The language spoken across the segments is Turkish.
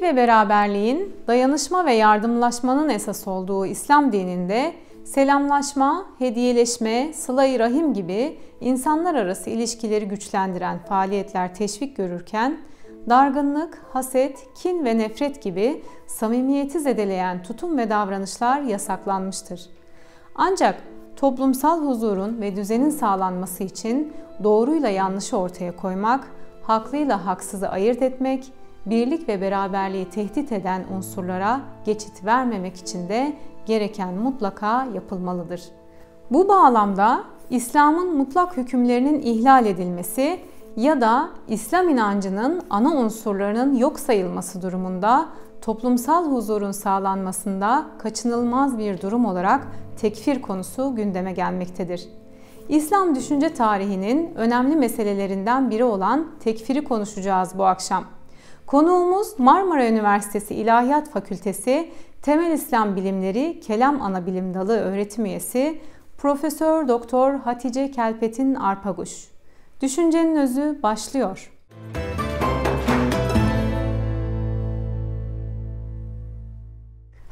Birlik ve beraberliğin, dayanışma ve yardımlaşmanın esas olduğu İslam dininde selamlaşma, hediyeleşme, sıla-i rahim gibi insanlar arası ilişkileri güçlendiren faaliyetler teşvik görürken, dargınlık, haset, kin ve nefret gibi samimiyeti zedeleyen tutum ve davranışlar yasaklanmıştır. Ancak toplumsal huzurun ve düzenin sağlanması için doğruyla yanlışı ortaya koymak, haklıyla haksızı ayırt etmek, birlik ve beraberliği tehdit eden unsurlara geçit vermemek için de gereken mutlaka yapılmalıdır. Bu bağlamda İslam'ın mutlak hükümlerinin ihlal edilmesi ya da İslam inancının ana unsurlarının yok sayılması durumunda toplumsal huzurun sağlanmasında kaçınılmaz bir durum olarak tekfir konusu gündeme gelmektedir. İslam düşünce tarihinin önemli meselelerinden biri olan tekfiri konuşacağız bu akşam. Konuğumuz Marmara Üniversitesi İlahiyat Fakültesi Temel İslam Bilimleri Kelam Anabilim Dalı öğretim üyesi Profesör Doktor Hatice Kelpet'in Arpaguş. Düşüncenin özü başlıyor.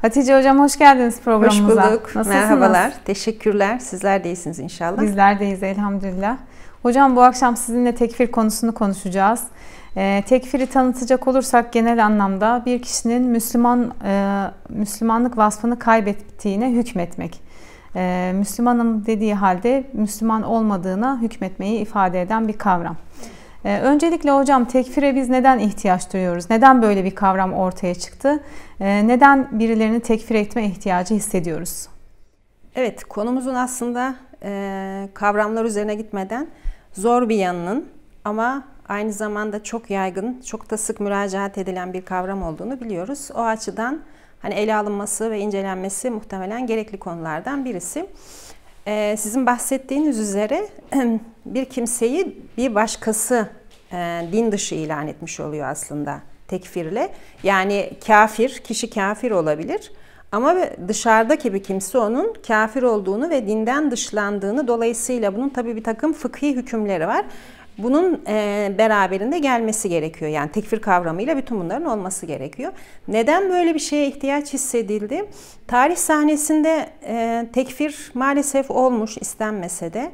Hatice Hocam hoş geldiniz programımıza. Hoş bulduk. Nasılsınız? Merhabalar. Teşekkürler. Sizler de iyisiniz inşallah. Bizler deyiz elhamdülillah. Hocam bu akşam sizinle tekfir konusunu konuşacağız. Ee, tekfiri tanıtacak olursak genel anlamda bir kişinin Müslüman e, Müslümanlık vasfını kaybettiğine hükmetmek. Ee, Müslümanım dediği halde Müslüman olmadığına hükmetmeyi ifade eden bir kavram. Ee, öncelikle hocam tekfire biz neden ihtiyaç duyuyoruz? Neden böyle bir kavram ortaya çıktı? Neden birilerini tekfir etme ihtiyacı hissediyoruz? Evet konumuzun aslında e, kavramlar üzerine gitmeden zor bir yanının ama aynı zamanda çok yaygın, çok da sık müracaat edilen bir kavram olduğunu biliyoruz. O açıdan hani ele alınması ve incelenmesi muhtemelen gerekli konulardan birisi. Ee, sizin bahsettiğiniz üzere bir kimseyi bir başkası e, din dışı ilan etmiş oluyor aslında tekfirle. Yani kafir, kişi kafir olabilir. Ama dışarıdaki bir kimse onun kafir olduğunu ve dinden dışlandığını dolayısıyla bunun tabii bir takım fıkhi hükümleri var. Bunun e, beraberinde gelmesi gerekiyor. Yani tekfir kavramıyla bütün bunların olması gerekiyor. Neden böyle bir şeye ihtiyaç hissedildi? Tarih sahnesinde e, tekfir maalesef olmuş istenmese de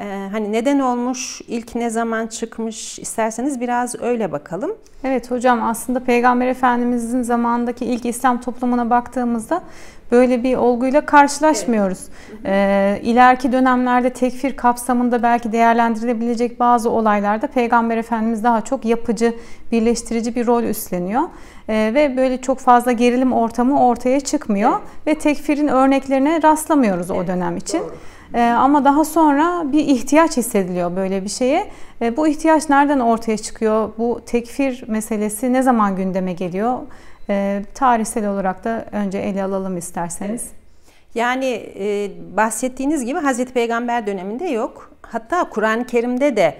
ee, hani neden olmuş, ilk ne zaman çıkmış isterseniz biraz öyle bakalım. Evet hocam aslında Peygamber Efendimizin zamandaki ilk İslam toplumuna baktığımızda böyle bir olguyla karşılaşmıyoruz. Evet. Ee, ileriki dönemlerde tekfir kapsamında belki değerlendirilebilecek bazı olaylarda Peygamber Efendimiz daha çok yapıcı, birleştirici bir rol üstleniyor. Ee, ve böyle çok fazla gerilim ortamı ortaya çıkmıyor evet. ve tekfirin örneklerine rastlamıyoruz evet, o dönem için. Doğru. E, ama daha sonra bir ihtiyaç hissediliyor böyle bir şeye. E, bu ihtiyaç nereden ortaya çıkıyor? Bu tekfir meselesi ne zaman gündeme geliyor? E, tarihsel olarak da önce ele alalım isterseniz. Yani e, bahsettiğiniz gibi Hazreti Peygamber döneminde yok. Hatta Kur'an-ı Kerim'de de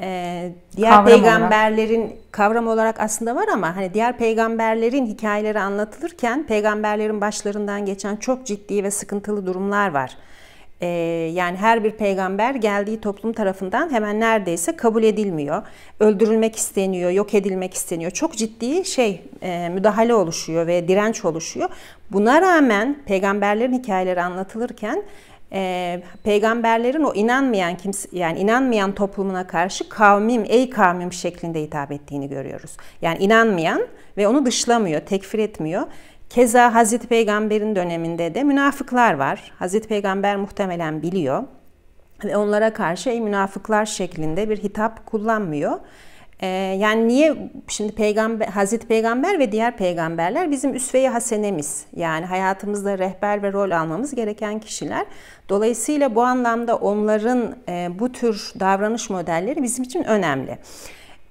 e, diğer kavram peygamberlerin olarak. kavram olarak aslında var ama hani diğer peygamberlerin hikayeleri anlatılırken peygamberlerin başlarından geçen çok ciddi ve sıkıntılı durumlar var. Ee, yani her bir peygamber geldiği toplum tarafından hemen neredeyse kabul edilmiyor. Öldürülmek isteniyor, yok edilmek isteniyor. Çok ciddi şey e, müdahale oluşuyor ve direnç oluşuyor. Buna rağmen peygamberlerin hikayeleri anlatılırken e, peygamberlerin o inanmayan kimse yani inanmayan toplumuna karşı kavmim ey kavmim şeklinde hitap ettiğini görüyoruz. Yani inanmayan ve onu dışlamıyor, tekfir etmiyor. Keza Hazreti Peygamber'in döneminde de münafıklar var. Hazreti Peygamber muhtemelen biliyor ve onlara karşı ey münafıklar şeklinde bir hitap kullanmıyor. Ee, yani niye şimdi peygamber, Hazreti Peygamber ve diğer peygamberler bizim üsve-i hasenemiz. Yani hayatımızda rehber ve rol almamız gereken kişiler. Dolayısıyla bu anlamda onların e, bu tür davranış modelleri bizim için önemli.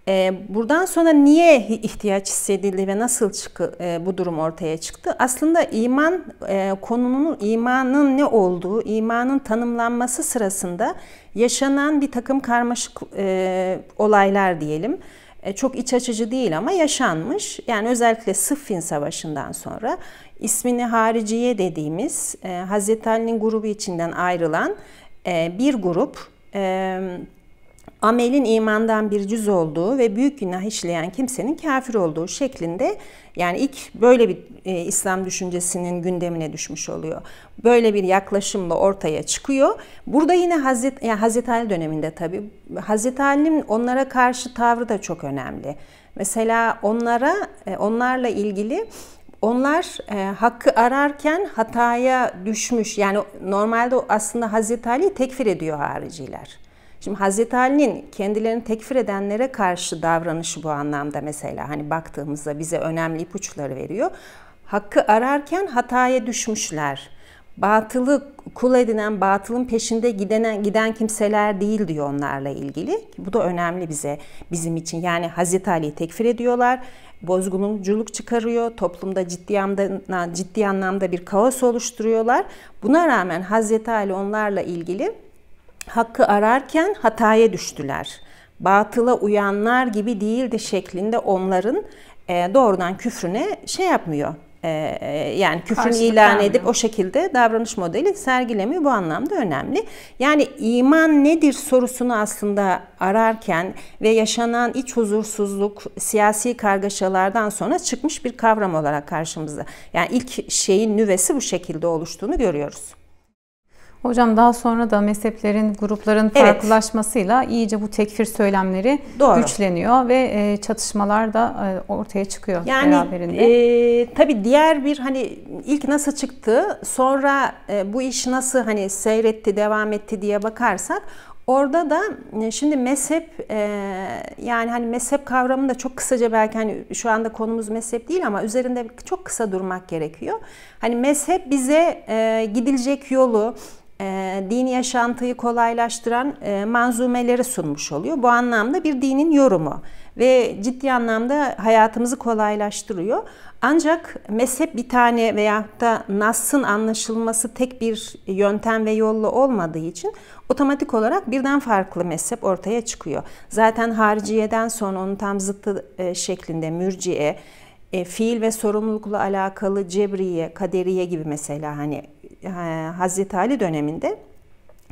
E, buradan sonra niye ihtiyaç hissedildi ve nasıl çıkı, e, bu durum ortaya çıktı? Aslında iman e, konunun, imanın ne olduğu, imanın tanımlanması sırasında yaşanan bir takım karmaşık e, olaylar diyelim. E, çok iç açıcı değil ama yaşanmış. Yani özellikle Sıffin Savaşı'ndan sonra ismini hariciye dediğimiz e, Hazreti Ali'nin grubu içinden ayrılan e, bir grup... E, amelin imandan bir cüz olduğu ve büyük günah işleyen kimsenin kafir olduğu şeklinde yani ilk böyle bir e, İslam düşüncesinin gündemine düşmüş oluyor. Böyle bir yaklaşımla ortaya çıkıyor. Burada yine Hazret- yani Hazreti Ali döneminde tabii Hazreti Ali'nin onlara karşı tavrı da çok önemli. Mesela onlara e, onlarla ilgili onlar e, hakkı ararken hataya düşmüş. Yani normalde aslında Hazreti Ali tekfir ediyor hariciler. Şimdi Hazreti Ali'nin kendilerini tekfir edenlere karşı davranışı bu anlamda mesela hani baktığımızda bize önemli ipuçları veriyor. Hakkı ararken hataya düşmüşler. Batılı kul edinen, batılın peşinde giden giden kimseler değil diyor onlarla ilgili. Bu da önemli bize, bizim için. Yani Hazreti Ali'yi tekfir ediyorlar bozgunculuk çıkarıyor, toplumda ciddi anlamda, ciddi anlamda bir kaos oluşturuyorlar. Buna rağmen Hazreti Ali onlarla ilgili hakkı ararken hataya düştüler. Batıla uyanlar gibi değildi şeklinde onların e, doğrudan küfrüne şey yapmıyor. E, e yani küfrünü Karşılık ilan vermiyor. edip o şekilde davranış modeli sergilemiyor. Bu anlamda önemli. Yani iman nedir sorusunu aslında ararken ve yaşanan iç huzursuzluk, siyasi kargaşalardan sonra çıkmış bir kavram olarak karşımıza. Yani ilk şeyin nüvesi bu şekilde oluştuğunu görüyoruz. Hocam daha sonra da mezheplerin, grupların farklılaşmasıyla evet. iyice bu tekfir söylemleri Doğru. güçleniyor ve e, çatışmalar da e, ortaya çıkıyor yani, beraberinde. E, tabii diğer bir hani ilk nasıl çıktı, sonra e, bu iş nasıl hani seyretti, devam etti diye bakarsak Orada da e, şimdi mezhep yani hani mezhep kavramını da çok kısaca belki hani şu anda konumuz mezhep değil ama üzerinde çok kısa durmak gerekiyor. Hani mezhep bize gidilecek yolu, e, dini yaşantıyı kolaylaştıran e, manzumeleri sunmuş oluyor. Bu anlamda bir dinin yorumu ve ciddi anlamda hayatımızı kolaylaştırıyor. Ancak mezhep bir tane veya da Nas'ın anlaşılması tek bir yöntem ve yolla olmadığı için otomatik olarak birden farklı mezhep ortaya çıkıyor. Zaten hariciyeden sonra onun tam zıttı e, şeklinde mürciye, e, fiil ve sorumlulukla alakalı cebriye, kaderiye gibi mesela hani e, Hazreti Ali döneminde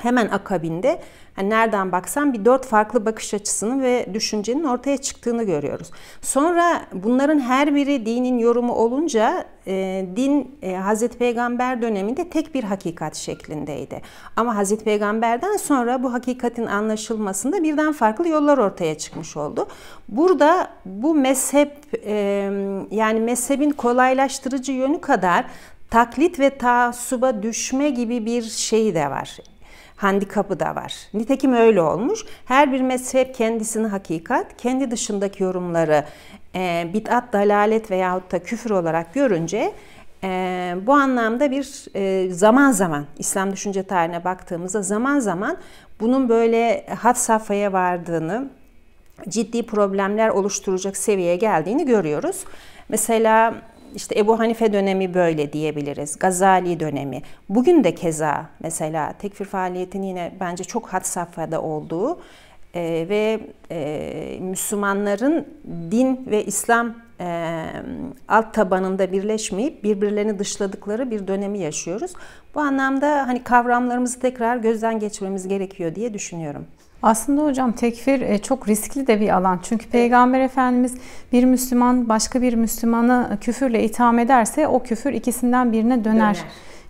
Hemen akabinde yani nereden baksan bir dört farklı bakış açısının ve düşüncenin ortaya çıktığını görüyoruz. Sonra bunların her biri dinin yorumu olunca e, din e, Hazreti Peygamber döneminde tek bir hakikat şeklindeydi. Ama Hazreti Peygamber'den sonra bu hakikatin anlaşılmasında birden farklı yollar ortaya çıkmış oldu. Burada bu mezhep e, yani mezhebin kolaylaştırıcı yönü kadar taklit ve taassuba düşme gibi bir şey de var handikapı da var. Nitekim öyle olmuş. Her bir mezhep kendisini hakikat, kendi dışındaki yorumları e, bid'at, dalalet veyahut da küfür olarak görünce e, bu anlamda bir e, zaman zaman İslam düşünce tarihine baktığımızda zaman zaman bunun böyle hat safhaya vardığını, ciddi problemler oluşturacak seviyeye geldiğini görüyoruz. Mesela işte Ebu Hanife dönemi böyle diyebiliriz. Gazali dönemi. Bugün de keza mesela tekfir faaliyetinin yine bence çok had safhada olduğu e, ve e, Müslümanların din ve İslam e, alt tabanında birleşmeyip birbirlerini dışladıkları bir dönemi yaşıyoruz. Bu anlamda hani kavramlarımızı tekrar gözden geçirmemiz gerekiyor diye düşünüyorum. Aslında hocam tekfir e, çok riskli de bir alan. Çünkü Peygamber Efendimiz bir Müslüman başka bir Müslümanı küfürle itham ederse o küfür ikisinden birine döner. döner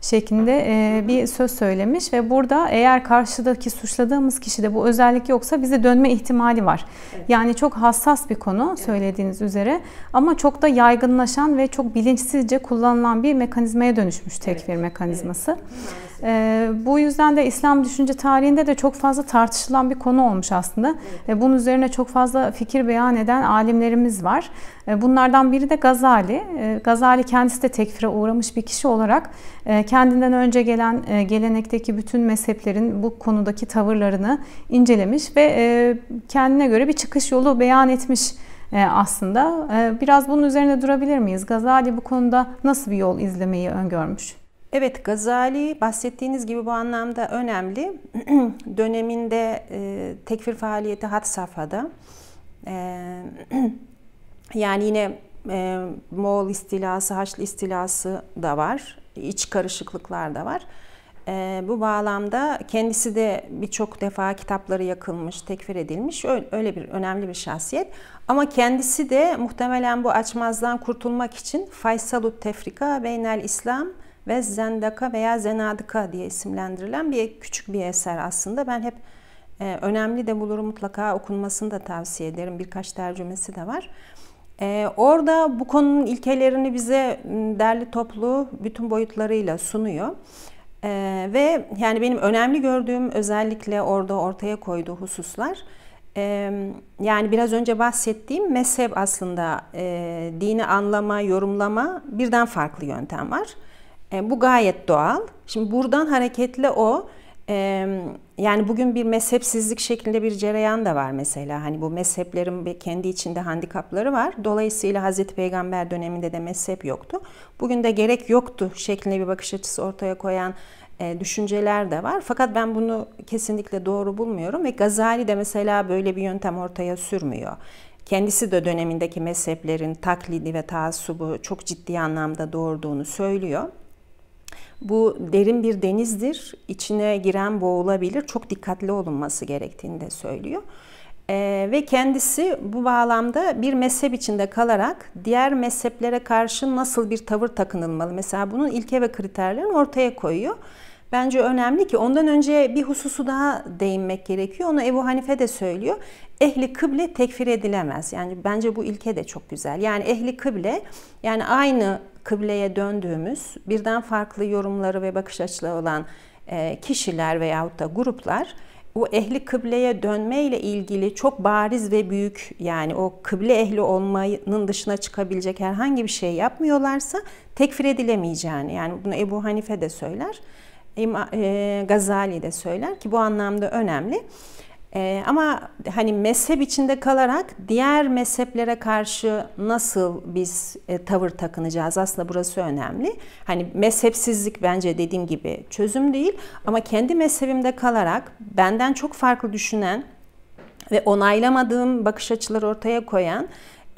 şeklinde e, bir söz söylemiş ve burada eğer karşıdaki suçladığımız kişide bu özellik yoksa bize dönme ihtimali var. Evet. Yani çok hassas bir konu evet. söylediğiniz üzere ama çok da yaygınlaşan ve çok bilinçsizce kullanılan bir mekanizmaya dönüşmüş tekfir evet. mekanizması. Evet. E, bu yüzden de İslam düşünce tarihinde de çok fazla tartışılan bir konu olmuş aslında. Evet. E, bunun üzerine çok fazla fikir beyan eden alimlerimiz var. E, bunlardan biri de Gazali. E, Gazali kendisi de tekfire uğramış bir kişi olarak e, kendinden önce gelen e, gelenekteki bütün mezheplerin bu konudaki tavırlarını incelemiş ve e, kendine göre bir çıkış yolu beyan etmiş e, aslında. E, biraz bunun üzerine durabilir miyiz? Gazali bu konuda nasıl bir yol izlemeyi öngörmüş? Evet Gazali bahsettiğiniz gibi bu anlamda önemli. Döneminde e, tekfir faaliyeti hat safhada. E, yani yine e, Moğol istilası, Haçlı istilası da var. İç karışıklıklar da var. E, bu bağlamda kendisi de birçok defa kitapları yakılmış, tekfir edilmiş. Öyle bir önemli bir şahsiyet. Ama kendisi de muhtemelen bu açmazdan kurtulmak için Faysalut Tefrika Beynel İslam ve Zendaka veya Zenadika diye isimlendirilen bir küçük bir eser aslında. Ben hep e, önemli de bulurum mutlaka okunmasını da tavsiye ederim. Birkaç tercümesi de var. E, orada bu konunun ilkelerini bize derli toplu bütün boyutlarıyla sunuyor. Ee, ve yani benim önemli gördüğüm özellikle orada ortaya koyduğu hususlar e, yani biraz önce bahsettiğim mezhep aslında e, dini anlama, yorumlama birden farklı yöntem var. E, bu gayet doğal. Şimdi buradan hareketle o e, yani bugün bir mezhepsizlik şeklinde bir cereyan da var mesela. Hani bu mezheplerin kendi içinde handikapları var. Dolayısıyla Hazreti Peygamber döneminde de mezhep yoktu. Bugün de gerek yoktu şeklinde bir bakış açısı ortaya koyan e, düşünceler de var. Fakat ben bunu kesinlikle doğru bulmuyorum ve Gazali de mesela böyle bir yöntem ortaya sürmüyor. Kendisi de dönemindeki mezheplerin taklidi ve taassubu çok ciddi anlamda doğurduğunu söylüyor. Bu derin bir denizdir. İçine giren boğulabilir. Çok dikkatli olunması gerektiğini de söylüyor. Ee, ve kendisi bu bağlamda bir mezhep içinde kalarak diğer mezheplere karşı nasıl bir tavır takınılmalı? Mesela bunun ilke ve kriterlerini ortaya koyuyor. Bence önemli ki ondan önce bir hususu daha değinmek gerekiyor. Onu Ebu Hanife de söylüyor. Ehli kıble tekfir edilemez. Yani bence bu ilke de çok güzel. Yani ehli kıble yani aynı kıbleye döndüğümüz birden farklı yorumları ve bakış açıları olan e, kişiler veyahut da gruplar bu ehli kıbleye dönme ile ilgili çok bariz ve büyük yani o kıble ehli olmanın dışına çıkabilecek herhangi bir şey yapmıyorlarsa tekfir edilemeyeceğini yani bunu Ebu Hanife de söyler, e, Gazali de söyler ki bu anlamda önemli. E, ama hani mezhep içinde kalarak diğer mezheplere karşı nasıl biz e, tavır takınacağız aslında burası önemli. Hani mezhepsizlik bence dediğim gibi çözüm değil ama kendi mezhebimde kalarak benden çok farklı düşünen ve onaylamadığım bakış açıları ortaya koyan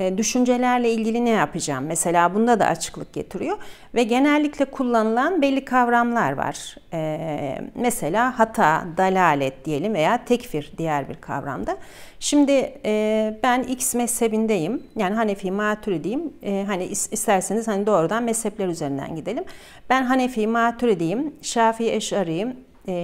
e, düşüncelerle ilgili ne yapacağım? Mesela bunda da açıklık getiriyor ve genellikle kullanılan belli kavramlar var. E, mesela hata, dalalet diyelim veya tekfir diğer bir kavramda. Şimdi e, ben X mezhebindeyim. Yani Hanefi Maturidiyim. Hani isterseniz hani doğrudan mezhepler üzerinden gidelim. Ben Hanefi Maturidiyim, Şafii Eş'ariyim,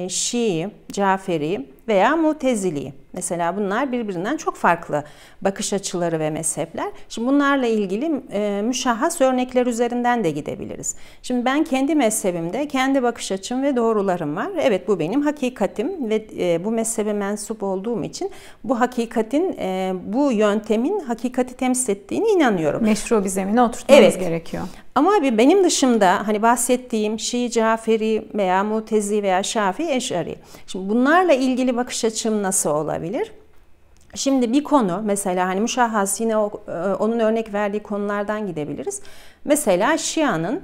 Şii, Caferi, veya mu'tezili, Mesela bunlar birbirinden çok farklı bakış açıları ve mezhepler. Şimdi bunlarla ilgili e, müşahhas örnekler üzerinden de gidebiliriz. Şimdi ben kendi mezhebimde kendi bakış açım ve doğrularım var. Evet bu benim hakikatim ve e, bu mezhebe mensup olduğum için bu hakikatin, e, bu yöntemin hakikati temsil ettiğine inanıyorum. Meşru bir zemine oturtmamız evet. gerekiyor. Ama benim dışımda hani bahsettiğim Şii, Caferi veya Mutezi veya şafi Eşari. Şimdi bunlarla ilgili bakış açım nasıl olabilir? Şimdi bir konu mesela hani müşahhas yine e, onun örnek verdiği konulardan gidebiliriz. Mesela Şia'nın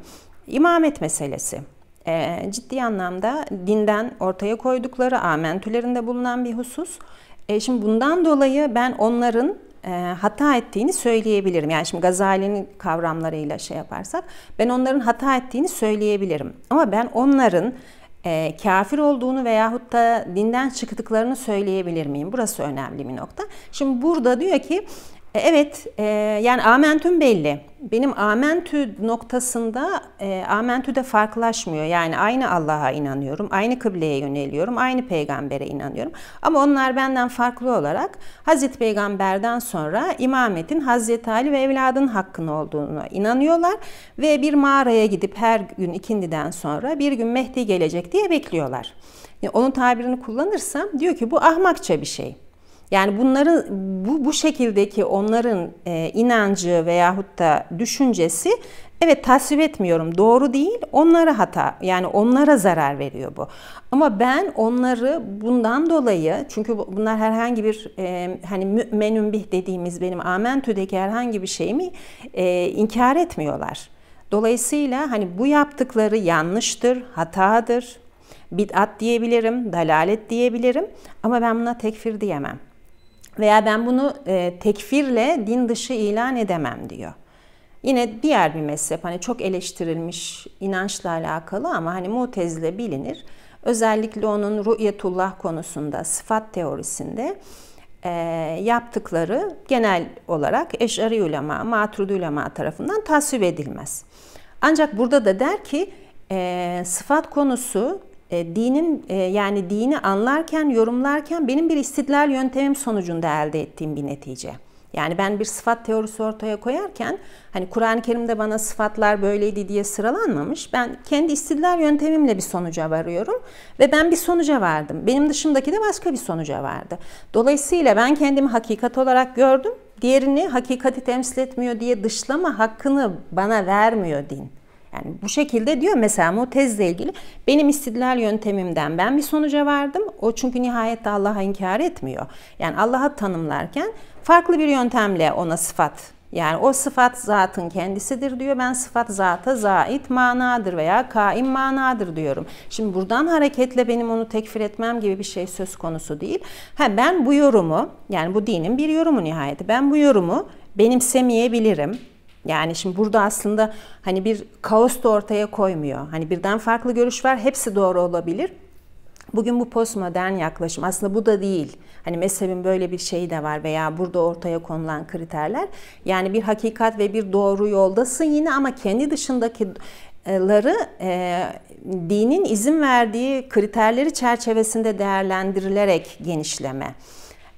imamet meselesi. E, ciddi anlamda dinden ortaya koydukları amentülerinde bulunan bir husus. E, şimdi bundan dolayı ben onların hata ettiğini söyleyebilirim. Yani şimdi Gazali'nin kavramlarıyla şey yaparsak ben onların hata ettiğini söyleyebilirim. Ama ben onların e, kafir olduğunu veyahut da dinden çıktıklarını söyleyebilir miyim? Burası önemli bir nokta. Şimdi burada diyor ki e, evet, e, yani amentüm belli. Benim amentü noktasında e, amentü de farklılaşmıyor. Yani aynı Allah'a inanıyorum, aynı kıbleye yöneliyorum, aynı peygambere inanıyorum. Ama onlar benden farklı olarak Hazreti Peygamber'den sonra imametin Hazreti Ali ve evladın hakkın olduğunu inanıyorlar. Ve bir mağaraya gidip her gün ikindiden sonra bir gün Mehdi gelecek diye bekliyorlar. Yani e, onun tabirini kullanırsam diyor ki bu ahmakça bir şey. Yani bunların bu, bu şekildeki onların e, inancı veyahut da düşüncesi Evet tasvip etmiyorum doğru değil onlara hata yani onlara zarar veriyor bu. Ama ben onları bundan dolayı çünkü bunlar herhangi bir e, hani mü'menün bih dediğimiz benim amentüdeki herhangi bir şeyimi e, inkar etmiyorlar. Dolayısıyla hani bu yaptıkları yanlıştır, hatadır, bid'at diyebilirim, dalalet diyebilirim ama ben buna tekfir diyemem. Veya ben bunu e, tekfirle din dışı ilan edemem diyor. Yine diğer bir mezhep hani çok eleştirilmiş inançla alakalı ama hani mutezile bilinir. Özellikle onun ru'yetullah konusunda, sıfat teorisinde e, yaptıkları genel olarak eşari ulema, maturdi ulema tarafından tasvip edilmez. Ancak burada da der ki e, sıfat konusu e, dinin e, yani dini anlarken, yorumlarken benim bir istidlal yöntemim sonucunda elde ettiğim bir netice. Yani ben bir sıfat teorisi ortaya koyarken hani Kur'an-ı Kerim'de bana sıfatlar böyleydi diye sıralanmamış. Ben kendi istidlal yöntemimle bir sonuca varıyorum ve ben bir sonuca vardım. Benim dışımdaki de başka bir sonuca vardı. Dolayısıyla ben kendimi hakikat olarak gördüm. Diğerini hakikati temsil etmiyor diye dışlama hakkını bana vermiyor din. Yani bu şekilde diyor mesela o tezle ilgili benim istidlal yöntemimden ben bir sonuca vardım. O çünkü nihayette Allah'a inkar etmiyor. Yani Allah'a tanımlarken farklı bir yöntemle ona sıfat yani o sıfat zatın kendisidir diyor. Ben sıfat zata zait manadır veya kaim manadır diyorum. Şimdi buradan hareketle benim onu tekfir etmem gibi bir şey söz konusu değil. Ha ben bu yorumu yani bu dinin bir yorumu nihayet. Ben bu yorumu benimsemeyebilirim. Yani şimdi burada aslında hani bir kaos da ortaya koymuyor. Hani birden farklı görüş var, hepsi doğru olabilir. Bugün bu postmodern yaklaşım aslında bu da değil. Hani mezhebin böyle bir şeyi de var veya burada ortaya konulan kriterler. Yani bir hakikat ve bir doğru yoldasın yine ama kendi dışındaki e, dinin izin verdiği kriterleri çerçevesinde değerlendirilerek genişleme.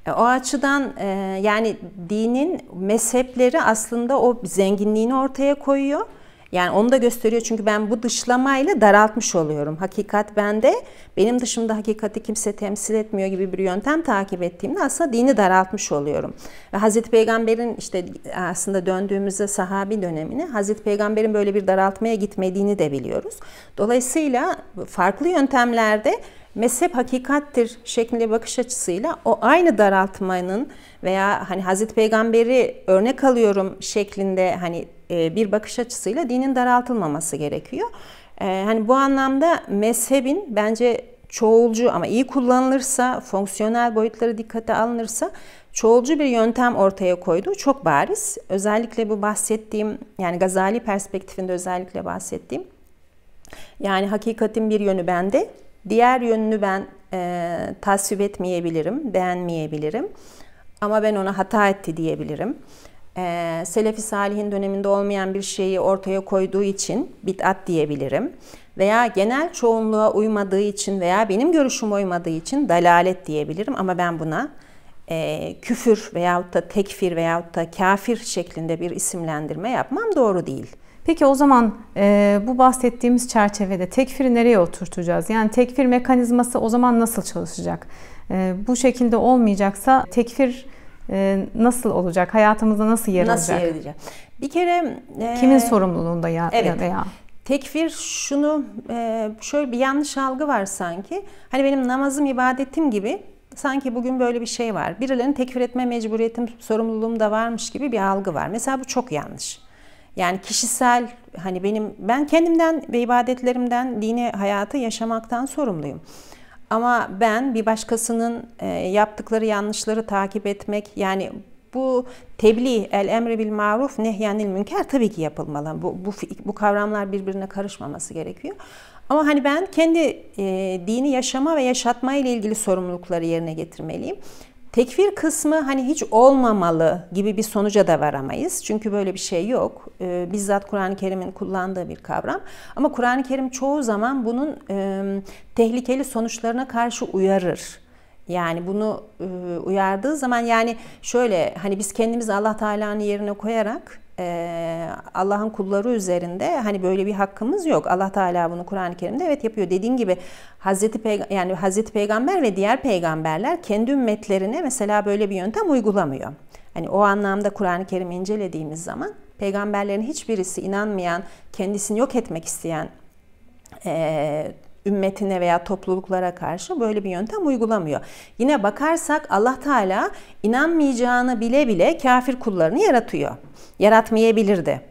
E, o açıdan e, yani dinin mezhepleri aslında o zenginliğini ortaya koyuyor. Yani onu da gösteriyor çünkü ben bu dışlamayla daraltmış oluyorum. Hakikat bende, benim dışımda hakikati kimse temsil etmiyor gibi bir yöntem takip ettiğimde aslında dini daraltmış oluyorum. Ve Hazreti Peygamber'in işte e, aslında döndüğümüzde sahabi dönemini Hazreti Peygamber'in böyle bir daraltmaya gitmediğini de biliyoruz. Dolayısıyla farklı yöntemlerde mezhep hakikattir şeklinde bakış açısıyla o aynı daraltmanın veya hani Hazreti Peygamber'i örnek alıyorum şeklinde hani e, bir bakış açısıyla dinin daraltılmaması gerekiyor. E, hani bu anlamda mezhebin bence çoğulcu ama iyi kullanılırsa, fonksiyonel boyutları dikkate alınırsa çoğulcu bir yöntem ortaya koyduğu çok bariz. Özellikle bu bahsettiğim yani Gazali perspektifinde özellikle bahsettiğim yani hakikatin bir yönü bende, Diğer yönünü ben e, tasvip etmeyebilirim, beğenmeyebilirim. Ama ben ona hata etti diyebilirim. E, Selefi Salih'in döneminde olmayan bir şeyi ortaya koyduğu için bitat diyebilirim. Veya genel çoğunluğa uymadığı için veya benim görüşüm uymadığı için dalalet diyebilirim. Ama ben buna e, küfür veyahut da tekfir veyahut da kafir şeklinde bir isimlendirme yapmam doğru değil.'' Peki o zaman e, bu bahsettiğimiz çerçevede tekfiri nereye oturtacağız? Yani tekfir mekanizması o zaman nasıl çalışacak? E, bu şekilde olmayacaksa tekfir e, nasıl olacak? Hayatımızda nasıl yer alacak? Nasıl yer alacak? Bir kere... E, Kimin sorumluluğunda ya, evet. ya veya? Tekfir şunu şöyle bir yanlış algı var sanki. Hani benim namazım ibadetim gibi sanki bugün böyle bir şey var. Birilerinin tekfir etme mecburiyetim, sorumluluğum da varmış gibi bir algı var. Mesela bu çok yanlış. Yani kişisel hani benim ben kendimden ve ibadetlerimden dini hayatı yaşamaktan sorumluyum. Ama ben bir başkasının e, yaptıkları yanlışları takip etmek yani bu tebliğ, el emri bil maruf, nehyenil münker tabii ki yapılmalı. Bu, bu, bu kavramlar birbirine karışmaması gerekiyor. Ama hani ben kendi e, dini yaşama ve yaşatma ile ilgili sorumlulukları yerine getirmeliyim. Tekfir kısmı hani hiç olmamalı gibi bir sonuca da varamayız. Çünkü böyle bir şey yok. E, bizzat Kur'an-ı Kerim'in kullandığı bir kavram. Ama Kur'an-ı Kerim çoğu zaman bunun e, tehlikeli sonuçlarına karşı uyarır. Yani bunu e, uyardığı zaman yani şöyle hani biz kendimizi Allah Teala'nın yerine koyarak Allah'ın kulları üzerinde hani böyle bir hakkımız yok. Allah Teala bunu Kur'an-ı Kerim'de evet yapıyor. Dediğin gibi Hazreti Peyg- yani Hazreti Peygamber ve diğer peygamberler kendi ümmetlerine mesela böyle bir yöntem uygulamıyor. Hani o anlamda Kur'an-ı Kerim incelediğimiz zaman peygamberlerin hiçbirisi inanmayan, kendisini yok etmek isteyen e, ümmetine veya topluluklara karşı böyle bir yöntem uygulamıyor. Yine bakarsak Allah Teala inanmayacağını bile bile kafir kullarını yaratıyor yaratmayabilirdi.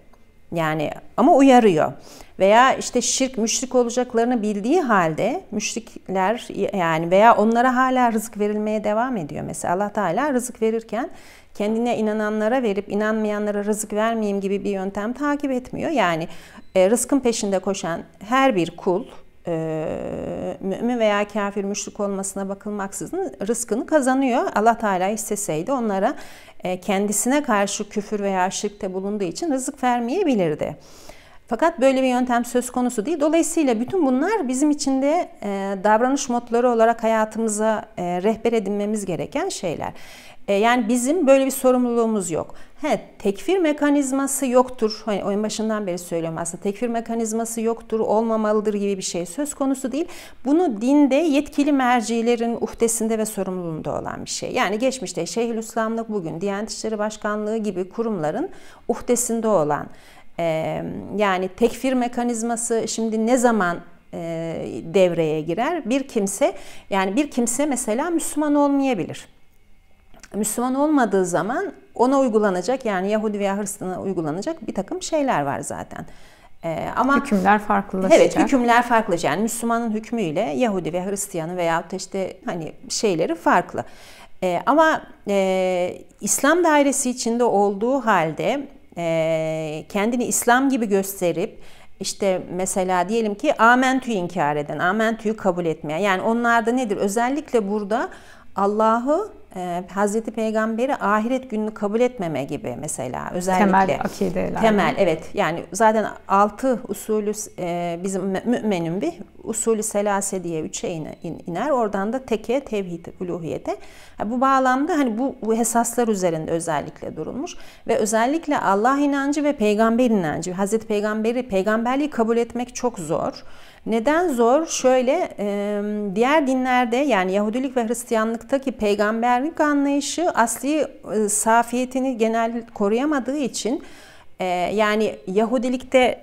Yani ama uyarıyor. Veya işte şirk, müşrik olacaklarını bildiği halde müşrikler yani veya onlara hala rızık verilmeye devam ediyor. Mesela Allah Teala rızık verirken kendine inananlara verip inanmayanlara rızık vermeyeyim gibi bir yöntem takip etmiyor. Yani e, rızkın peşinde koşan her bir kul e, mümin veya kafir müşrik olmasına bakılmaksızın rızkını kazanıyor. Allah Teala isteseydi onlara e, kendisine karşı küfür veya şirkte bulunduğu için rızık vermeyebilirdi. Fakat böyle bir yöntem söz konusu değil. Dolayısıyla bütün bunlar bizim için de e, davranış modları olarak hayatımıza e, rehber edinmemiz gereken şeyler. E, yani bizim böyle bir sorumluluğumuz yok. He, tekfir mekanizması yoktur. Hani oyun başından beri söylüyorum aslında. Tekfir mekanizması yoktur, olmamalıdır gibi bir şey söz konusu değil. Bunu dinde yetkili mercilerin uhdesinde ve sorumluluğunda olan bir şey. Yani geçmişte Şeyhülislamlık, bugün Diyanet İşleri Başkanlığı gibi kurumların uhdesinde olan e, yani tekfir mekanizması şimdi ne zaman e, devreye girer? Bir kimse yani bir kimse mesela Müslüman olmayabilir Müslüman olmadığı zaman ona uygulanacak yani Yahudi veya Hristiyan'a uygulanacak bir takım şeyler var zaten. Ee, ama hükümler farklılaşacak. Evet, hükümler farklı. Yani Müslümanın hükmüyle Yahudi ve Hristiyanı veya işte hani şeyleri farklı. Ee, ama e, İslam dairesi içinde olduğu halde e, kendini İslam gibi gösterip işte mesela diyelim ki amentüyü inkar eden, amentüyü kabul etmeyen. Yani onlarda nedir? Özellikle burada Allah'ı ee, Hazreti Peygamber'i ahiret gününü kabul etmeme gibi mesela özellikle. Temel akideler. Temel evet yani zaten altı usulü e, bizim mü'menün bir usulü selase diye üçe iner. Oradan da teke tevhid uluhiyete. Bu bağlamda hani bu, bu esaslar üzerinde özellikle durulmuş ve özellikle Allah inancı ve peygamber inancı. Hazreti Peygamberi peygamberliği kabul etmek çok zor. Neden zor? Şöyle diğer dinlerde yani Yahudilik ve Hristiyanlıktaki peygamberlik anlayışı asli safiyetini genel koruyamadığı için yani Yahudilikte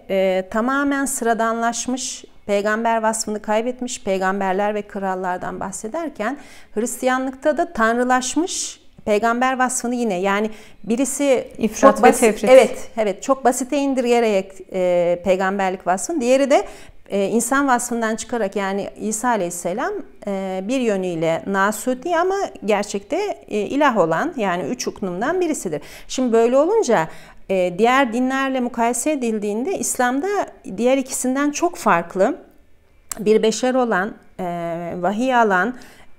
tamamen sıradanlaşmış peygamber vasfını kaybetmiş peygamberler ve krallardan bahsederken Hristiyanlıkta da tanrılaşmış peygamber vasfını yine yani birisi ifrat çok basit, ve tefrit. Evet, evet çok basite indirgerek e, peygamberlik vasfını, diğeri de e, insan vasfından çıkarak yani İsa Aleyhisselam e, bir yönüyle nasuti ama gerçekte e, ilah olan yani üç huknumdan birisidir. Şimdi böyle olunca ee, diğer dinlerle mukayese edildiğinde İslam'da diğer ikisinden çok farklı bir beşer olan, e, vahiy alan,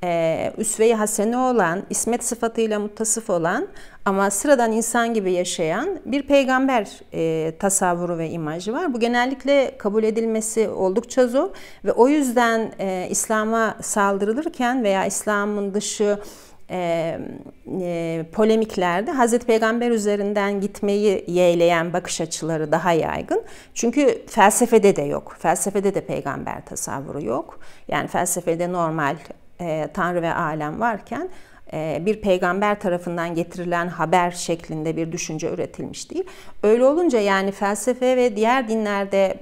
e, üsve-i hasene olan, ismet sıfatıyla muttasıf olan ama sıradan insan gibi yaşayan bir peygamber e, tasavvuru ve imajı var. Bu genellikle kabul edilmesi oldukça zor ve o yüzden e, İslam'a saldırılırken veya İslam'ın dışı e, e, polemiklerde Hazreti Peygamber üzerinden gitmeyi yeğleyen bakış açıları daha yaygın. Çünkü felsefede de yok. Felsefede de peygamber tasavvuru yok. Yani felsefede normal e, Tanrı ve alem varken bir peygamber tarafından getirilen haber şeklinde bir düşünce üretilmiş değil. Öyle olunca yani felsefe ve diğer dinlerde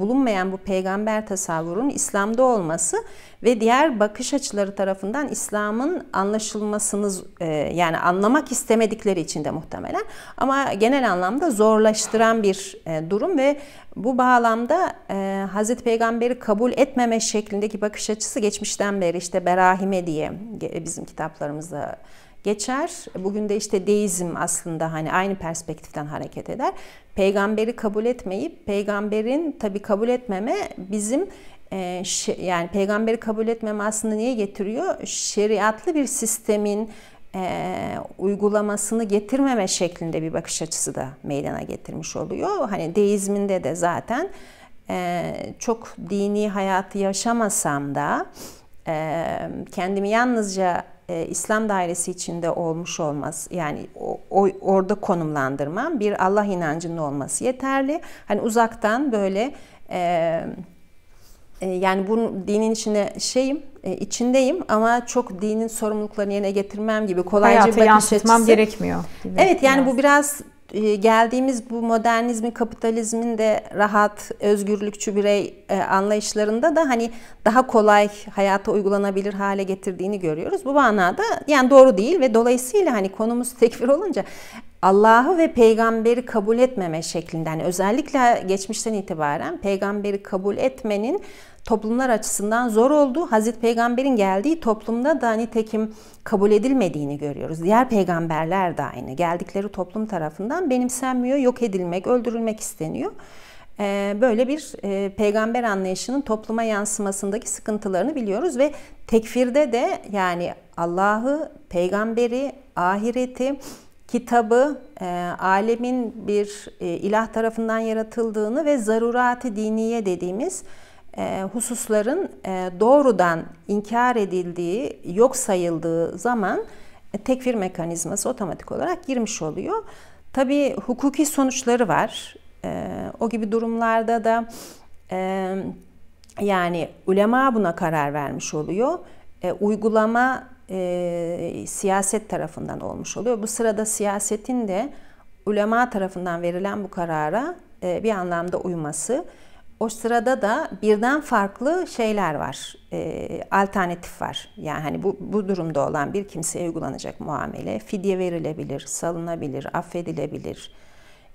bulunmayan bu peygamber tasavvurun İslam'da olması ve diğer bakış açıları tarafından İslam'ın anlaşılmasınız e, yani anlamak istemedikleri için de muhtemelen ama genel anlamda zorlaştıran bir e, durum ve bu bağlamda e, Peygamber'i kabul etmeme şeklindeki bakış açısı geçmişten beri işte berahime diye bizim kitaplarımızda geçer. Bugün de işte deizm aslında hani aynı perspektiften hareket eder. Peygamberi kabul etmeyip peygamberin tabi kabul etmeme bizim e, yani peygamberi kabul etmem aslında niye getiriyor? Şeriatlı bir sistemin e, uygulamasını getirmeme şeklinde bir bakış açısı da meydana getirmiş oluyor. Hani deizminde de zaten e, çok dini hayatı yaşamasam da kendimi yalnızca İslam dairesi içinde olmuş olmaz yani o, o, orada konumlandırmam bir Allah inancının olması yeterli. Hani uzaktan böyle e, ee, yani bunun dinin içine şeyim, e, içindeyim ama çok dinin sorumluluklarını yerine getirmem gibi kolayca Hayatı bir bakış açısı. gerekmiyor. Gibi. Evet yani biraz. bu biraz e, geldiğimiz bu modernizmin, kapitalizmin de rahat, özgürlükçü birey e, anlayışlarında da hani daha kolay hayata uygulanabilir hale getirdiğini görüyoruz. Bu manada yani doğru değil ve dolayısıyla hani konumuz tekfir olunca Allah'ı ve peygamberi kabul etmeme şeklinde, yani özellikle geçmişten itibaren peygamberi kabul etmenin toplumlar açısından zor oldu. Hazreti Peygamber'in geldiği toplumda da nitekim kabul edilmediğini görüyoruz. Diğer peygamberler de aynı. Geldikleri toplum tarafından benimsenmiyor, yok edilmek, öldürülmek isteniyor. Ee, böyle bir e, peygamber anlayışının topluma yansımasındaki sıkıntılarını biliyoruz ve tekfirde de yani Allah'ı, peygamberi, ahireti, kitabı e, alemin bir e, ilah tarafından yaratıldığını ve zarurati diniye dediğimiz e, hususların e, doğrudan inkar edildiği, yok sayıldığı zaman e, tekfir mekanizması otomatik olarak girmiş oluyor. Tabii hukuki sonuçları var. O gibi durumlarda da yani ulema buna karar vermiş oluyor. Uygulama siyaset tarafından olmuş oluyor. Bu sırada siyasetin de ulema tarafından verilen bu karara bir anlamda uyması o sırada da birden farklı şeyler var, e, alternatif var. Yani hani bu, bu durumda olan bir kimseye uygulanacak muamele fidye verilebilir, salınabilir, affedilebilir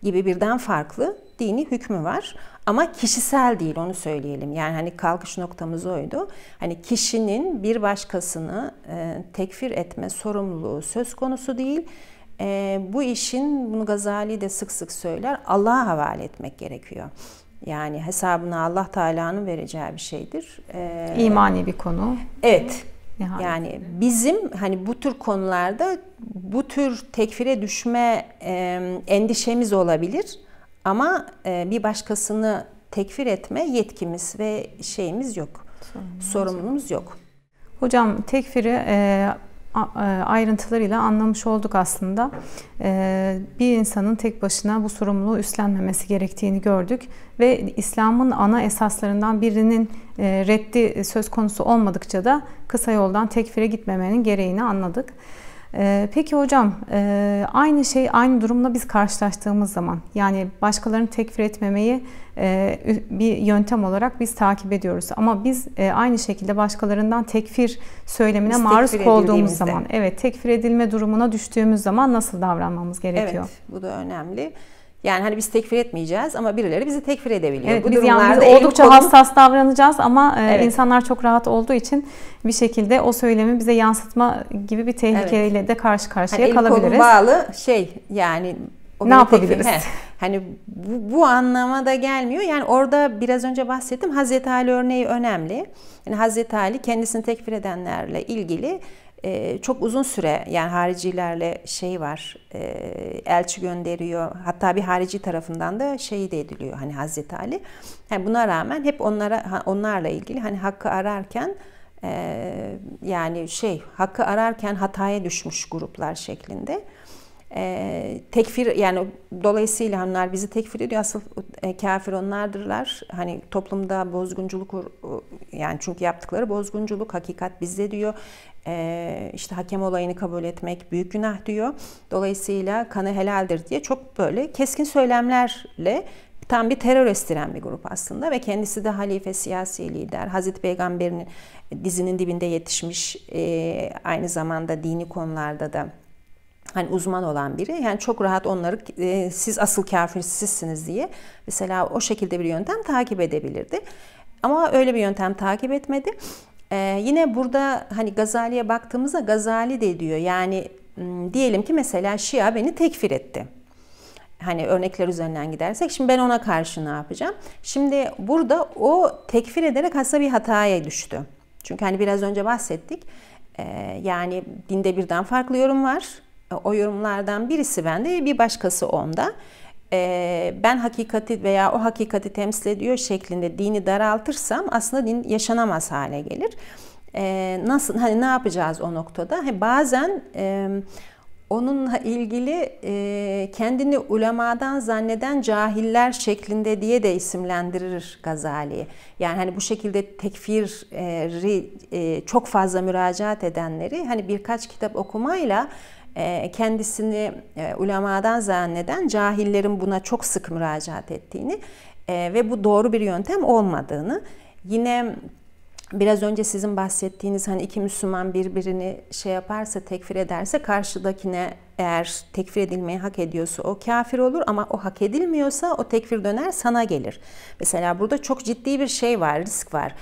gibi birden farklı dini hükmü var. Ama kişisel değil onu söyleyelim. Yani hani kalkış noktamız oydu. Hani kişinin bir başkasını e, tekfir etme sorumluluğu söz konusu değil. E, bu işin, bunu Gazali de sık sık söyler, Allah'a havale etmek gerekiyor. Yani hesabını Allah Teala'nın vereceği bir şeydir. Ee, İmani bir konu. Evet. Nihayet. Yani bizim hani bu tür konularda bu tür tekfire düşme e, endişemiz olabilir ama e, bir başkasını tekfir etme yetkimiz ve şeyimiz yok. Sorumluluğumuz yok. Hocam tekfiri e, e, ayrıntılarıyla anlamış olduk aslında. E, bir insanın tek başına bu sorumluluğu üstlenmemesi gerektiğini gördük ve İslam'ın ana esaslarından birinin e, reddi söz konusu olmadıkça da kısa yoldan tekfire gitmemenin gereğini anladık. Ee, peki hocam e, aynı şey aynı durumla biz karşılaştığımız zaman yani başkalarını tekfir etmemeyi e, bir yöntem olarak biz takip ediyoruz. Ama biz e, aynı şekilde başkalarından tekfir söylemine biz maruz tekfir olduğumuz zaman evet tekfir edilme durumuna düştüğümüz zaman nasıl davranmamız gerekiyor? Evet bu da önemli. Yani hani biz tekfir etmeyeceğiz ama birileri bizi tekfir edebiliyor. Evet, Bu biz durumlarda yalnız oldukça kolunu... hassas davranacağız ama e, evet. insanlar çok rahat olduğu için bir şekilde o söylemi bize yansıtma gibi bir tehlikeyle evet. de karşı karşıya yani kalabiliriz. bağlı şey yani o ne yapabiliriz? hani bu, bu anlama da gelmiyor. Yani orada biraz önce bahsettim Hazreti Ali örneği önemli. Yani Hazreti Ali kendisini tekfir edenlerle ilgili e, çok uzun süre yani haricilerle şey var e, elçi gönderiyor hatta bir harici tarafından da şey de ediliyor hani Hazreti Ali yani buna rağmen hep onlara onlarla ilgili hani hakkı ararken e, yani şey hakkı ararken hataya düşmüş gruplar şeklinde ee, tekfir yani dolayısıyla onlar bizi tekfir ediyor asıl e, kafir onlardırlar. Hani toplumda bozgunculuk e, yani çünkü yaptıkları bozgunculuk hakikat bizde diyor. Ee, işte hakem olayını kabul etmek büyük günah diyor. Dolayısıyla kanı helaldir diye çok böyle keskin söylemlerle tam bir terör estiren bir grup aslında ve kendisi de halife, siyasi lider, Hazreti Peygamber'in dizinin dibinde yetişmiş e, aynı zamanda dini konularda da hani uzman olan biri yani çok rahat onları e, siz asıl kafir sizsiniz diye mesela o şekilde bir yöntem takip edebilirdi. Ama öyle bir yöntem takip etmedi. Ee, yine burada hani Gazali'ye baktığımızda Gazali de diyor yani diyelim ki mesela Şia beni tekfir etti. Hani örnekler üzerinden gidersek şimdi ben ona karşı ne yapacağım? Şimdi burada o tekfir ederek aslında bir hataya düştü. Çünkü hani biraz önce bahsettik. Ee, yani dinde birden farklı yorum var o yorumlardan birisi bende bir başkası onda ee, ben hakikati veya o hakikati temsil ediyor şeklinde dini daraltırsam aslında din yaşanamaz hale gelir. Ee, nasıl hani ne yapacağız o noktada? Bazen onunla ilgili kendini ulemadan zanneden cahiller şeklinde diye de isimlendirir Gazali. Yani hani bu şekilde tekfiri çok fazla müracaat edenleri hani birkaç kitap okumayla ee, kendisini e, ulemadan zanneden cahillerin buna çok sık müracaat ettiğini e, ve bu doğru bir yöntem olmadığını yine biraz önce sizin bahsettiğiniz hani iki Müslüman birbirini şey yaparsa tekfir ederse karşıdakine eğer tekfir edilmeyi hak ediyorsa o kafir olur ama o hak edilmiyorsa o tekfir döner sana gelir. Mesela burada çok ciddi bir şey var, risk var.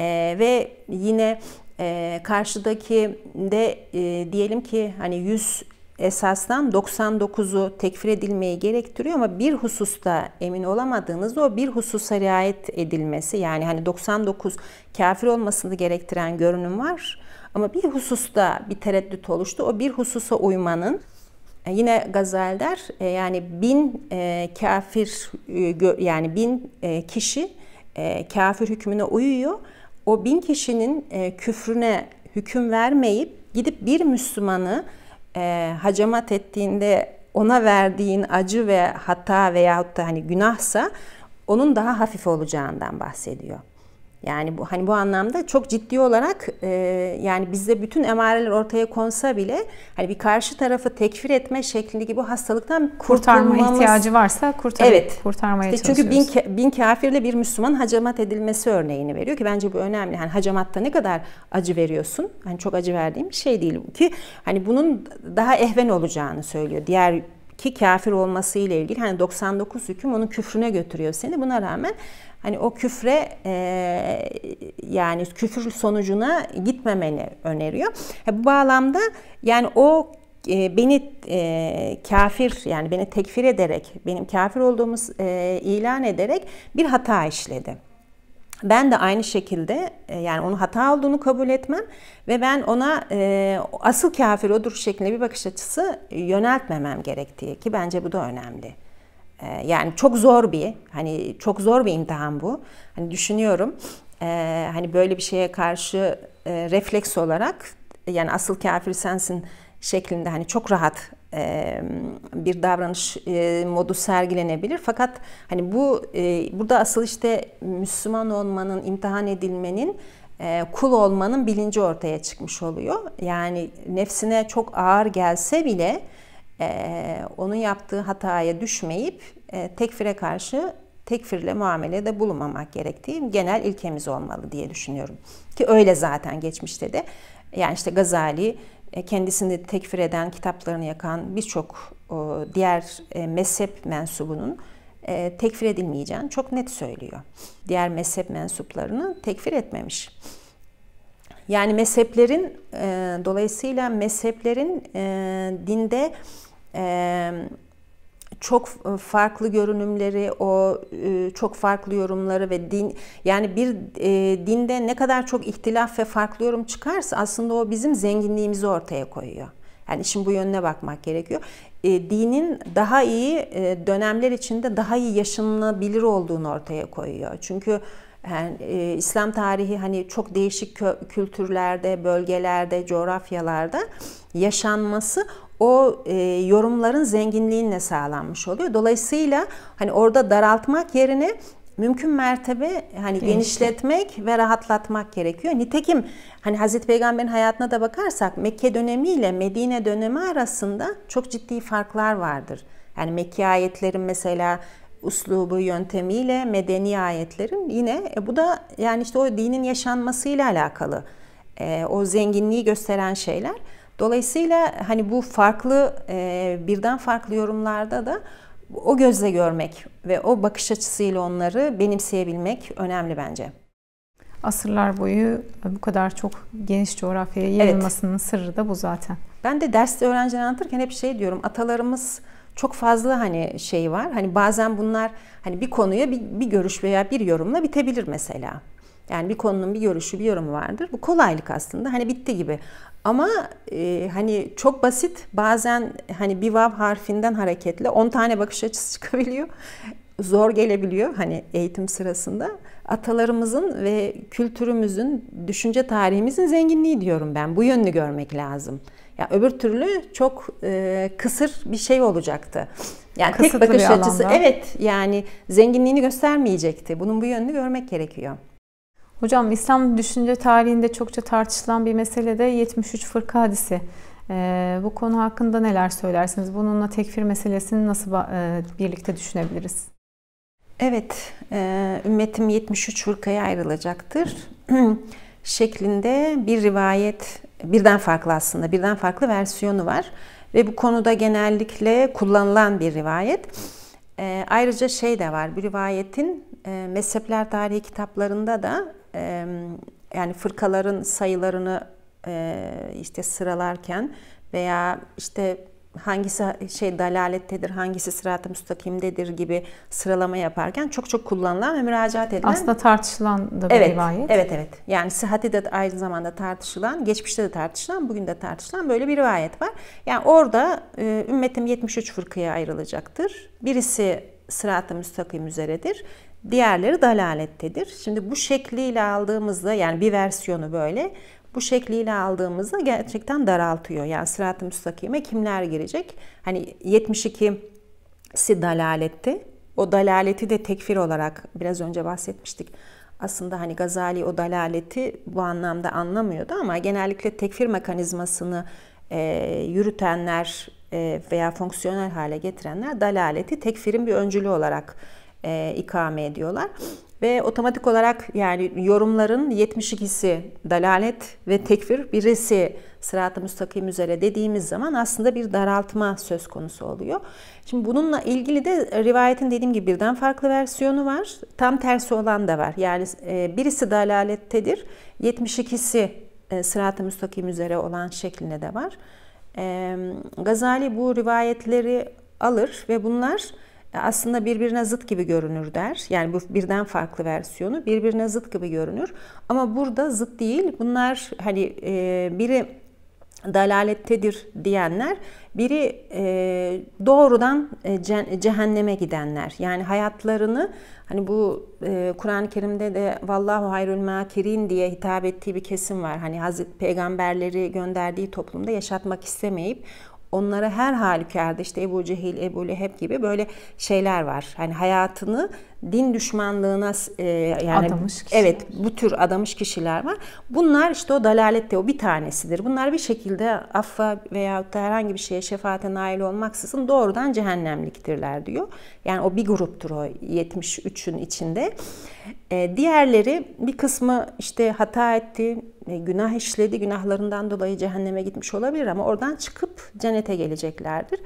Ee, ve yine e, ee, karşıdaki de e, diyelim ki hani 100 esasdan 99'u tekfir edilmeyi gerektiriyor ama bir hususta emin olamadığınız o bir hususa riayet edilmesi yani hani 99 kafir olmasını gerektiren görünüm var ama bir hususta bir tereddüt oluştu o bir hususa uymanın e, Yine Gazel der e, yani bin e, kafir yani bin kişi kafir hükmüne uyuyor o bin kişinin e, küfrüne hüküm vermeyip gidip bir Müslümanı e, hacamat ettiğinde ona verdiğin acı ve hata veyahut da hani günahsa onun daha hafif olacağından bahsediyor. Yani bu hani bu anlamda çok ciddi olarak e, yani bizde bütün emareler ortaya konsa bile hani bir karşı tarafı tekfir etme şeklindeki bu hastalıktan kurtarma ihtiyacı varsa kurtar evet. kurtarmaya çalışıyoruz. Çünkü bin, bin kafirle bir Müslüman hacamat edilmesi örneğini veriyor ki bence bu önemli. Hani hacamatta ne kadar acı veriyorsun? Hani çok acı verdiğim bir şey değil ki hani bunun daha ehven olacağını söylüyor diğer ki kafir olması ile ilgili hani 99 hüküm onun küfrüne götürüyor seni. Buna rağmen hani o küfre e, yani küfür sonucuna gitmemeni öneriyor. E, bu bağlamda yani o e, beni e, kafir yani beni tekfir ederek benim kafir olduğumu e, ilan ederek bir hata işledi ben de aynı şekilde e, yani onu hata olduğunu kabul etmem ve ben ona e, asıl kafir odur şeklinde bir bakış açısı yöneltmemem gerektiği ki bence bu da önemli. E, yani çok zor bir hani çok zor bir imtihan bu. Hani düşünüyorum e, hani böyle bir şeye karşı e, refleks olarak yani asıl kafir sensin şeklinde hani çok rahat bir davranış modu sergilenebilir. Fakat hani bu burada asıl işte Müslüman olmanın, imtihan edilmenin kul olmanın bilinci ortaya çıkmış oluyor. Yani nefsine çok ağır gelse bile onun yaptığı hataya düşmeyip tekfire karşı tekfirle muamelede bulunmamak gerektiği genel ilkemiz olmalı diye düşünüyorum. Ki öyle zaten geçmişte de. Yani işte Gazali e, kendisini tekfir eden, kitaplarını yakan birçok diğer e, mezhep mensubunun e, tekfir edilmeyeceğini çok net söylüyor. Diğer mezhep mensuplarını tekfir etmemiş. Yani mezheplerin dolayısıyla mezheplerin dinde çok e, farklı görünümleri, o e, çok farklı yorumları ve din yani bir e, dinde ne kadar çok ihtilaf ve farklı yorum çıkarsa aslında o bizim zenginliğimizi ortaya koyuyor. Yani işin bu yönüne bakmak gerekiyor. dinin daha iyi dönemler içinde daha iyi yaşanılabilir olduğunu ortaya koyuyor. Çünkü yani, İslam tarihi hani çok değişik kültürlerde, bölgelerde, coğrafyalarda yaşanması o e, yorumların zenginliğinle sağlanmış oluyor. Dolayısıyla hani orada daraltmak yerine mümkün mertebe hani genişletmek ve rahatlatmak gerekiyor. Nitekim hani Hazreti Peygamber'in hayatına da bakarsak Mekke dönemiyle Medine dönemi arasında çok ciddi farklar vardır. Yani Mekke ayetlerin mesela uslubu yöntemiyle medeni ayetlerin yine e, bu da yani işte o dinin yaşanmasıyla alakalı. E, o zenginliği gösteren şeyler. Dolayısıyla hani bu farklı e, birden farklı yorumlarda da o gözle görmek ve o bakış açısıyla onları benimseyebilmek önemli bence. Asırlar boyu bu kadar çok geniş coğrafyaya yayılmasının evet. sırrı da bu zaten. Ben de derste öğrenciler anlatırken hep şey diyorum. Atalarımız çok fazla hani şey var. Hani bazen bunlar hani bir konuya bir, bir görüş veya bir yorumla bitebilir mesela. Yani bir konunun bir görüşü, bir yorumu vardır. Bu kolaylık aslında. Hani bitti gibi. Ama e, hani çok basit bazen hani bir vav harfinden hareketle 10 tane bakış açısı çıkabiliyor. Zor gelebiliyor hani eğitim sırasında. Atalarımızın ve kültürümüzün, düşünce tarihimizin zenginliği diyorum ben. Bu yönünü görmek lazım. Ya öbür türlü çok e, kısır bir şey olacaktı. Yani Kısıtlı tek bakış açısı alanda. evet yani zenginliğini göstermeyecekti. Bunun bu yönünü görmek gerekiyor. Hocam İslam düşünce tarihinde çokça tartışılan bir mesele de 73 fırka hadisi. Ee, bu konu hakkında neler söylersiniz? Bununla tekfir meselesini nasıl e, birlikte düşünebiliriz? Evet, e, ümmetim 73 fırkaya ayrılacaktır şeklinde bir rivayet, birden farklı aslında, birden farklı versiyonu var. Ve bu konuda genellikle kullanılan bir rivayet. E, ayrıca şey de var, bir rivayetin e, mezhepler tarihi kitaplarında da yani fırkaların sayılarını e, işte sıralarken veya işte hangisi şey dalalettedir, hangisi sırat-ı müstakimdedir gibi sıralama yaparken çok çok kullanılan ve müracaat edilen. Aslında tartışılan da bir evet, rivayet. Evet, evet. Yani sıhhati de aynı zamanda tartışılan, geçmişte de tartışılan, bugün de tartışılan böyle bir rivayet var. Yani orada e, ümmetim 73 fırkaya ayrılacaktır. Birisi sırat-ı müstakim üzeredir. Diğerleri dalalettedir. Şimdi bu şekliyle aldığımızda yani bir versiyonu böyle bu şekliyle aldığımızda gerçekten daraltıyor. Yani sırat-ı müstakime kimler girecek? Hani 72'si dalalette. O dalaleti de tekfir olarak biraz önce bahsetmiştik. Aslında hani Gazali o dalaleti bu anlamda anlamıyordu ama genellikle tekfir mekanizmasını e, yürütenler e, veya fonksiyonel hale getirenler dalaleti tekfirin bir öncülü olarak e, ikame ediyorlar. Ve otomatik olarak yani yorumların 72'si dalalet ve tekfir, birisi sırat-ı müstakim üzere dediğimiz zaman aslında bir daraltma söz konusu oluyor. Şimdi bununla ilgili de rivayetin dediğim gibi birden farklı versiyonu var. Tam tersi olan da var. Yani e, birisi dalalettedir, 72'si e, sırat-ı müstakim üzere olan şeklinde de var. Gazali bu rivayetleri alır ve bunlar aslında birbirine zıt gibi görünür der. Yani bu birden farklı versiyonu birbirine zıt gibi görünür. Ama burada zıt değil. Bunlar hani e, biri dalalettedir diyenler, biri e, doğrudan e, cehenneme gidenler. Yani hayatlarını hani bu Kur'an-ı Kerim'de de vallahu hayrül makirin diye hitap ettiği bir kesim var. Hani Hazreti Peygamberleri gönderdiği toplumda yaşatmak istemeyip onlara her halükarda işte Ebu Cehil, Ebu Leheb gibi böyle şeyler var. Hani hayatını din düşmanlığına e, yani adamış evet bu tür adamış kişiler var. Bunlar işte o dalalet o bir tanesidir. Bunlar bir şekilde affa veya herhangi bir şeye şefaate nail olmaksızın doğrudan cehennemliktirler diyor. Yani o bir gruptur o 73'ün içinde. E, diğerleri bir kısmı işte hata etti, e, günah işledi, günahlarından dolayı cehenneme gitmiş olabilir ama oradan çıkıp cennete geleceklerdir.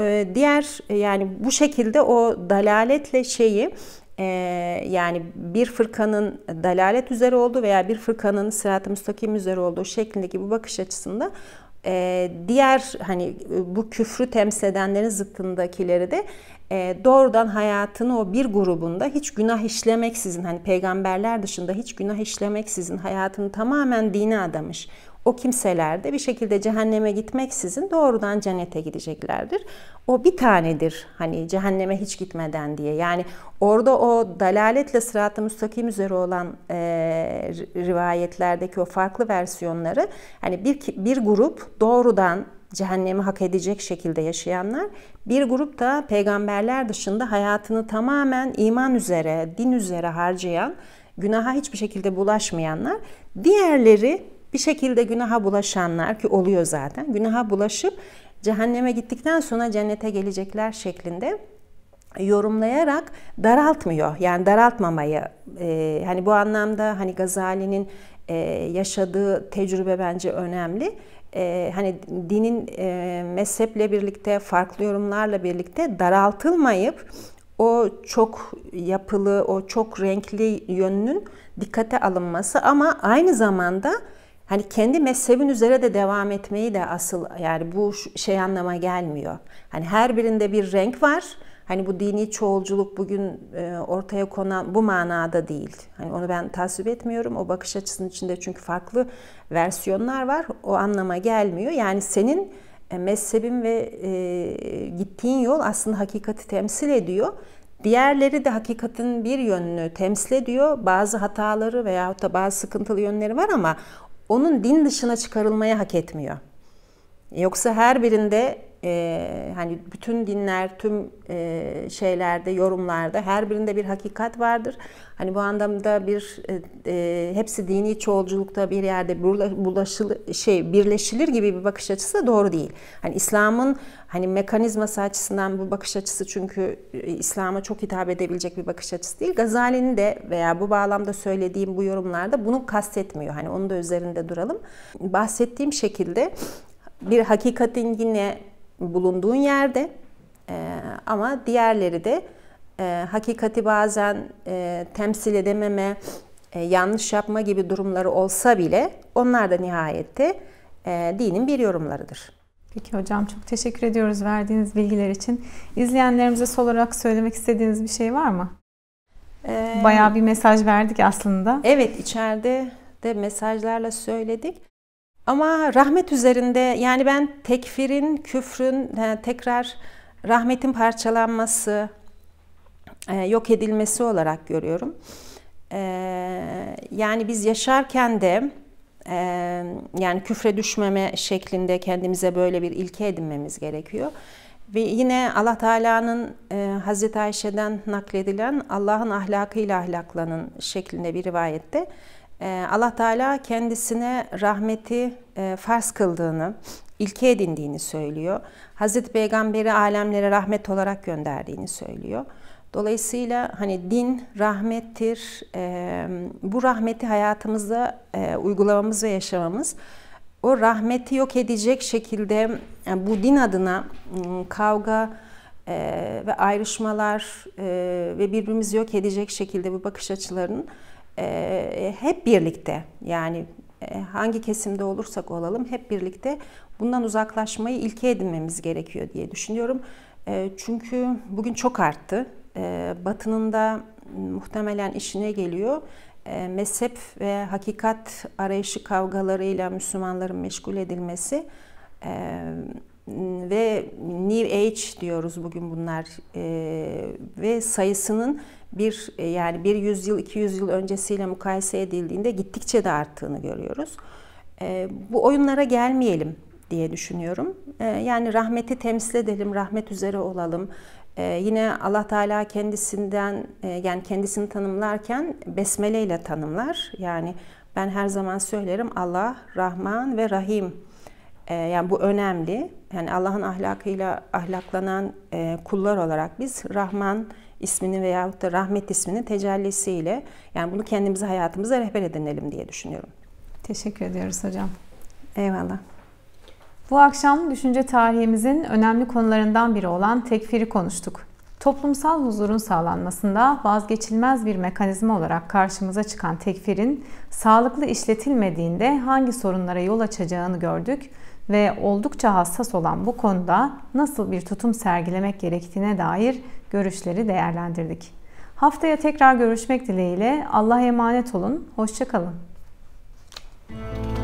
E, diğer yani bu şekilde o dalaletle şeyi yani bir fırkanın dalalet üzere olduğu veya bir fırkanın sırat-ı müstakim üzere olduğu şeklindeki bu bakış açısında e, diğer hani bu küfrü temsil edenlerin zıkkındakileri de e, doğrudan hayatını o bir grubunda hiç günah işlemeksizin hani peygamberler dışında hiç günah işlemeksizin hayatını tamamen dine adamış o kimseler de bir şekilde cehenneme gitmeksizin doğrudan cennete gideceklerdir. O bir tanedir hani cehenneme hiç gitmeden diye. Yani orada o dalaletle sırat-ı müstakim üzere olan e, rivayetlerdeki o farklı versiyonları hani bir, bir grup doğrudan cehennemi hak edecek şekilde yaşayanlar, bir grup da peygamberler dışında hayatını tamamen iman üzere, din üzere harcayan, günaha hiçbir şekilde bulaşmayanlar, diğerleri bir şekilde günaha bulaşanlar ki oluyor zaten günaha bulaşıp cehenneme gittikten sonra cennete gelecekler şeklinde yorumlayarak daraltmıyor. Yani daraltmamayı e, hani bu anlamda hani Gazali'nin e, yaşadığı tecrübe bence önemli. E, hani dinin e, mezheple birlikte farklı yorumlarla birlikte daraltılmayıp o çok yapılı, o çok renkli yönünün dikkate alınması ama aynı zamanda Hani kendi mezhebin üzere de devam etmeyi de asıl yani bu şey anlama gelmiyor. Hani her birinde bir renk var. Hani bu dini çoğulculuk bugün e, ortaya konan bu manada değil. Hani onu ben tasvip etmiyorum. O bakış açısının içinde çünkü farklı versiyonlar var. O anlama gelmiyor. Yani senin e, mezhebin ve e, gittiğin yol aslında hakikati temsil ediyor. Diğerleri de hakikatin bir yönünü temsil ediyor. Bazı hataları veyahut da bazı sıkıntılı yönleri var ama onun din dışına çıkarılmaya hak etmiyor. Yoksa her birinde e, hani bütün dinler, tüm e, şeylerde, yorumlarda her birinde bir hakikat vardır. Hani bu anlamda bir e, hepsi dini çoğulculukta bir yerde bulaşıl, şey birleşilir gibi bir bakış açısı doğru değil. Hani İslam'ın hani mekanizması açısından bu bakış açısı çünkü İslam'a çok hitap edebilecek bir bakış açısı değil. Gazali'nin de veya bu bağlamda söylediğim bu yorumlarda bunu kastetmiyor. Hani onu da üzerinde duralım. Bahsettiğim şekilde bir hakikatin yine bulunduğun yerde e, ama diğerleri de e, hakikati bazen e, temsil edememe, e, yanlış yapma gibi durumları olsa bile onlar da nihayette e, dinin bir yorumlarıdır. Peki hocam çok teşekkür ediyoruz verdiğiniz bilgiler için. İzleyenlerimize son olarak söylemek istediğiniz bir şey var mı? Ee, Bayağı bir mesaj verdik aslında. Evet içeride de mesajlarla söyledik. Ama rahmet üzerinde yani ben tekfirin, küfrün e, tekrar rahmetin parçalanması, e, yok edilmesi olarak görüyorum. E, yani biz yaşarken de yani küfre düşmeme şeklinde kendimize böyle bir ilke edinmemiz gerekiyor. Ve yine Allah Teala'nın e, Hazreti Ayşe'den nakledilen Allah'ın ahlakıyla ahlaklanın şeklinde bir rivayette ee, Allah Teala kendisine rahmeti e, farz kıldığını, ilke edindiğini söylüyor. Hazreti Peygamber'i alemlere rahmet olarak gönderdiğini söylüyor. Dolayısıyla hani din rahmettir. Ee, bu rahmeti hayatımızda e, uygulamamız ve yaşamamız o rahmeti yok edecek şekilde bu din adına ıı, kavga e, ve ayrışmalar ve birbirimizi yok edecek şekilde bu bakış açılarının ee, hep birlikte yani e, hangi kesimde olursak olalım hep birlikte bundan uzaklaşmayı ilke edinmemiz gerekiyor diye düşünüyorum. Ee, çünkü bugün çok arttı. Ee, batının da muhtemelen işine geliyor. E, mezhep ve hakikat arayışı kavgalarıyla Müslümanların meşgul edilmesi ve New Age diyoruz bugün bunlar ve sayısının bir e, yani bir yüzyıl, iki yüzyıl öncesiyle mukayese edildiğinde gittikçe de arttığını görüyoruz. E, bu oyunlara gelmeyelim diye düşünüyorum. E, yani rahmeti temsil edelim, rahmet üzere olalım. yine Allah Teala kendisinden yani kendisini tanımlarken besmele ile tanımlar. Yani ben her zaman söylerim Allah Rahman ve Rahim. yani bu önemli. Yani Allah'ın ahlakıyla ahlaklanan kullar olarak biz Rahman ismini veyahut da rahmet isminin tecellisiyle yani bunu kendimize hayatımıza rehber edinelim diye düşünüyorum. Teşekkür ediyoruz hocam. Eyvallah. Bu akşam düşünce tarihimizin önemli konularından biri olan tekfiri konuştuk. Toplumsal huzurun sağlanmasında vazgeçilmez bir mekanizma olarak karşımıza çıkan tekfirin sağlıklı işletilmediğinde hangi sorunlara yol açacağını gördük ve oldukça hassas olan bu konuda nasıl bir tutum sergilemek gerektiğine dair görüşleri değerlendirdik. Haftaya tekrar görüşmek dileğiyle Allah'a emanet olun. Hoşçakalın. kalın.